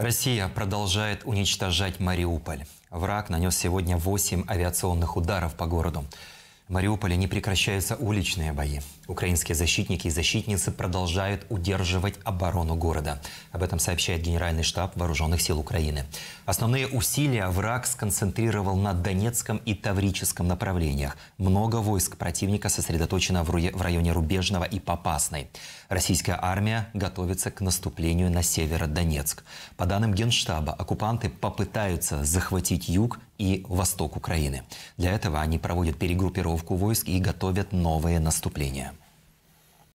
Россия продолжает уничтожать Мариуполь. Враг нанес сегодня 8 авиационных ударов по городу. В Мариуполе не прекращаются уличные бои. Украинские защитники и защитницы продолжают удерживать оборону города. Об этом сообщает Генеральный штаб Вооруженных сил Украины. Основные усилия враг сконцентрировал на Донецком и Таврическом направлениях. Много войск противника сосредоточено в районе Рубежного и Попасной. Российская армия готовится к наступлению на Донецк. По данным Генштаба, оккупанты попытаются захватить юг и восток Украины. Для этого они проводят перегруппировку войск и готовят новые наступления.